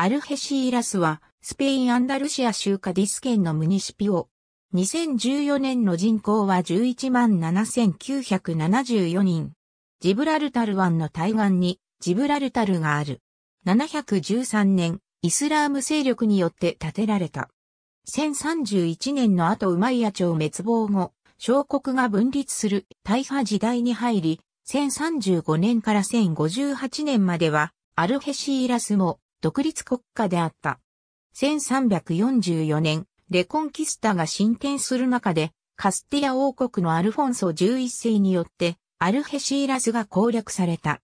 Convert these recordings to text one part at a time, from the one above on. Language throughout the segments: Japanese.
アルヘシーラスは、スペイン・アンダルシア州カディス県のムニシピオ。2014年の人口は11万7974人。ジブラルタル湾の対岸にジブラルタルがある。713年、イスラーム勢力によって建てられた。1031年の後ウマイヤ朝滅亡後、小国が分立する大破時代に入り、1035年から1058年までは、アルヘシーラスも独立国家であった。1344年、レコンキスタが進展する中で、カスティア王国のアルフォンソ11世によって、アルヘシーラスが攻略された。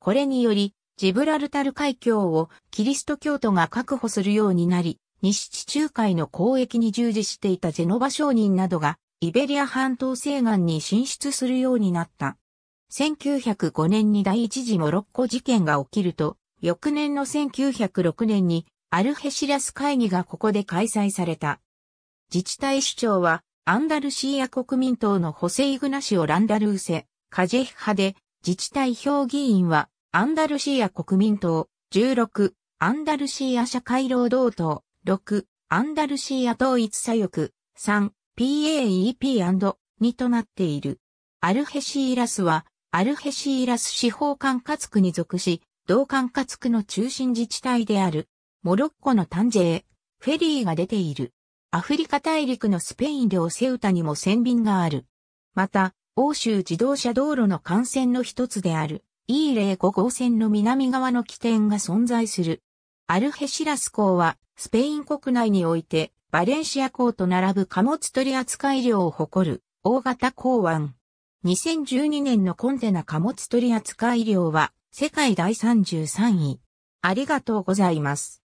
これにより、ジブラルタル海峡をキリスト教徒が確保するようになり、西地中海の交易に従事していたジェノバ商人などが、イベリア半島西岸に進出するようになった。1905年に第一次モロッコ事件が起きると、翌年の1906年にアルヘシラス会議がここで開催された。自治体首長はアンダルシーア国民党のホセイグナシオ・ランダルーセ、カジェヒ派で、自治体評議員はアンダルシーア国民党16、アンダルシーア社会労働党6、アンダルシーア統一左翼3、PAEP&2 となっている。アルヘシーラスは、アルヘシーラス司法管轄区に属し、同管轄区の中心自治体である、モロッコのタンジェフェリーが出ている。アフリカ大陸のスペイン領セウタにも船便がある。また、欧州自動車道路の幹線の一つである、E05 号線の南側の起点が存在する。アルヘシラス港は、スペイン国内において、バレンシア港と並ぶ貨物取扱量を誇る、大型港湾。2012年のコンテナ貨物取扱量は、世界第33位。ありがとうございます。